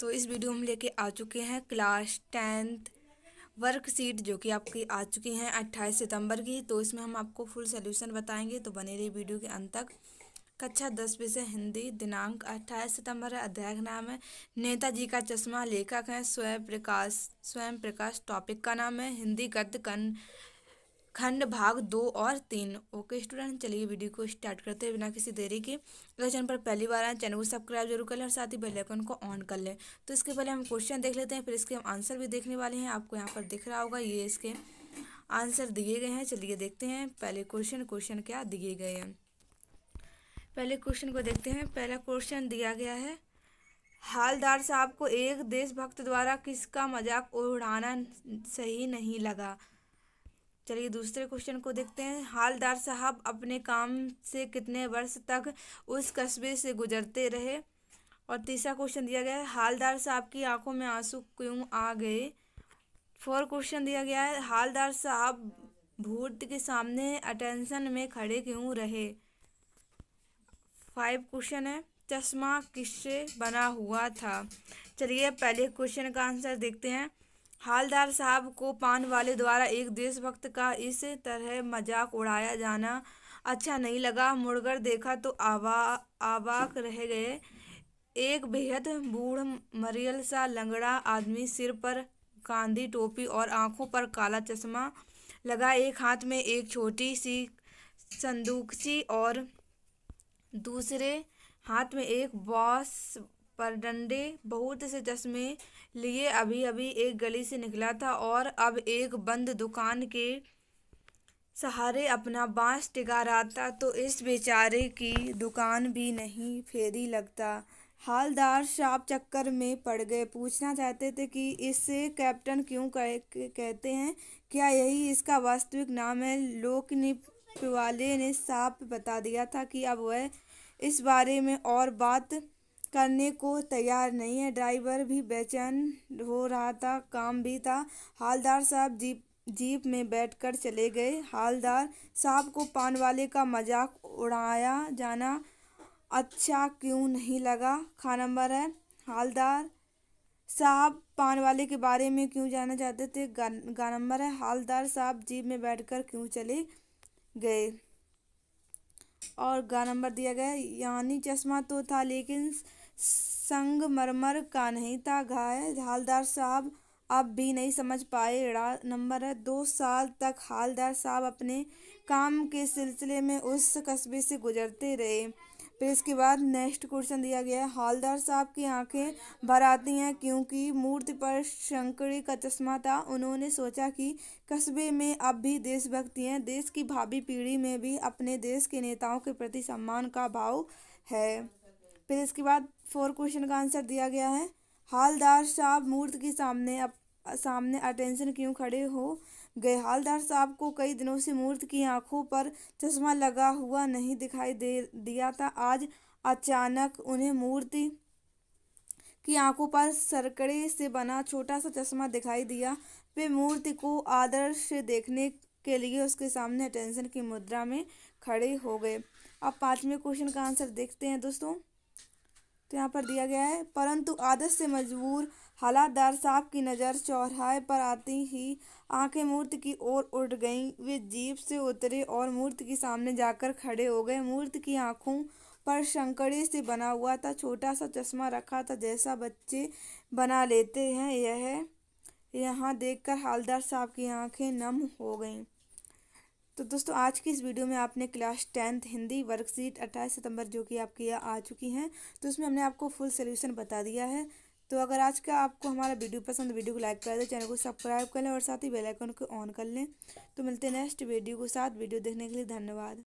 तो इस वीडियो हम लेके आ चुके हैं क्लास टेंथ वर्कशीट जो कि आपकी आ चुकी हैं 28 सितंबर की तो इसमें हम आपको फुल सोल्यूशन बताएंगे तो बने रही वीडियो के अंत तक कक्षा दस विषय हिंदी दिनांक 28 सितंबर है अध्याय का नाम है नेताजी का चश्मा लेखक हैं स्वयं प्रकाश स्वयं प्रकाश टॉपिक का नाम है हिंदी गद्य कन खंड भाग दो और तीन ओके स्टूडेंट चलिए वीडियो को स्टार्ट करते हैं बिना किसी देरी के अगर चैनल पर पहली बार आए चैनल को सब्सक्राइब जरूर कर लें और साथ ही बेल आइकन को ऑन कर लें तो इसके पहले हम क्वेश्चन देख लेते हैं फिर इसके हम आंसर भी देखने वाले हैं आपको यहाँ पर दिख रहा होगा ये इसके आंसर दिए गए हैं चलिए देखते हैं पहले क्वेश्चन क्वेश्चन क्या दिए गए हैं पहले क्वेश्चन को देखते हैं पहला क्वेश्चन दिया गया है हालदार साहब को एक देशभक्त द्वारा किसका मजाक उड़ाना सही नहीं लगा चलिए दूसरे क्वेश्चन को देखते हैं हालदार साहब अपने काम से कितने वर्ष तक उस कस्बे से गुजरते रहे और तीसरा क्वेश्चन दिया गया है हालदार साहब की आंखों में आंसू क्यों आ गए फोर क्वेश्चन दिया गया है हालदार साहब भूत के सामने अटेंशन में खड़े क्यों रहे फाइव क्वेश्चन है चश्मा किससे बना हुआ था चलिए पहले क्वेश्चन का आंसर देखते हैं हालदार साहब को पान वाले द्वारा एक देशभक्त का इस तरह मजाक उड़ाया जाना अच्छा नहीं लगा मुड़कर देखा तो आवा आवाक रह गए एक बेहद बूढ़ मरियल सा लंगड़ा आदमी सिर पर कांधी टोपी और आंखों पर काला चश्मा लगा एक हाथ में एक छोटी सी संदूकसी और दूसरे हाथ में एक बॉस पर डंडे बहुत से चश्मे लिए अभी अभी एक गली से निकला था और अब एक बंद दुकान के सहारे अपना बाँस टिका रहा था तो इस बेचारे की दुकान भी नहीं फेरी लगता हालदार शाप चक्कर में पड़ गए पूछना चाहते थे कि इसे कैप्टन क्यों कह, कहते हैं क्या यही इसका वास्तविक नाम है लोक निपाले ने साफ बता दिया था कि अब वह इस बारे में और बात करने को तैयार नहीं है ड्राइवर भी बेचैन हो रहा था काम भी था हालदार साहब जीप जीप में बैठकर चले गए हालदार साहब को पान वाले का मजाक उड़ाया जाना अच्छा क्यों नहीं लगा खा नंबर है हालदार साहब पान वाले के बारे में क्यों जाना चाहते थे गा, गा नंबर है हालदार साहब जीप में बैठकर क्यों चले गए और गा नंबर दिया गया यानी चश्मा तो था लेकिन संगमरमर का नहीं था घाय हालदार साहब अब भी नहीं समझ पाए नंबर नंबर दो साल तक हालदार साहब अपने काम के सिलसिले में उस कस्बे से गुजरते रहे फिर इसके बाद नेक्स्ट क्वेश्चन दिया गया है हालदार साहब की आंखें भर आती हैं क्योंकि मूर्ति पर शंकड़ी का चश्मा था उन्होंने सोचा कि कस्बे में अब भी देशभक्ति हैं देश की भावी पीढ़ी में भी अपने देश के नेताओं के प्रति सम्मान का भाव है फिर इसके बाद फोर क्वेश्चन का आंसर दिया गया है हालदार साहब मूर्त के सामने अप, सामने अटेंशन क्यों खड़े हो गए हालदार साहब को कई दिनों से मूर्त की आंखों पर चश्मा लगा हुआ नहीं दिखाई दे दिया था आज अचानक उन्हें मूर्ति की आंखों पर सरकड़े से बना छोटा सा चश्मा दिखाई दिया वे मूर्ति को आदर से देखने के लिए उसके सामने अटेंशन की मुद्रा में खड़े हो गए अब पाँचवें क्वेश्चन का आंसर देखते हैं दोस्तों तो यहाँ पर दिया गया है परंतु आदत से मजबूर हालातदार साहब की नज़र चौराहे पर आती ही आंखें मूर्त की ओर उड़ गईं वे जीप से उतरे और मूर्त के सामने जाकर खड़े हो गए मूर्त की आंखों पर शंकड़े से बना हुआ था छोटा सा चश्मा रखा था जैसा बच्चे बना लेते हैं यह यहाँ देखकर हालदार साहब की आंखें नम हो गईं तो दोस्तों आज की इस वीडियो में आपने क्लास टेंथ हिंदी वर्कशीट अट्ठाईस सितंबर जो कि आपकी आ चुकी हैं तो उसमें हमने आपको फुल सोल्यूशन बता दिया है तो अगर आज का आपको हमारा वीडियो पसंद वीडियो को लाइक कर दें चैनल को सब्सक्राइब कर लें और साथ ही बेलाइकन को ऑन कर लें तो मिलते हैं नेक्स्ट वीडियो के साथ वीडियो देखने के लिए धन्यवाद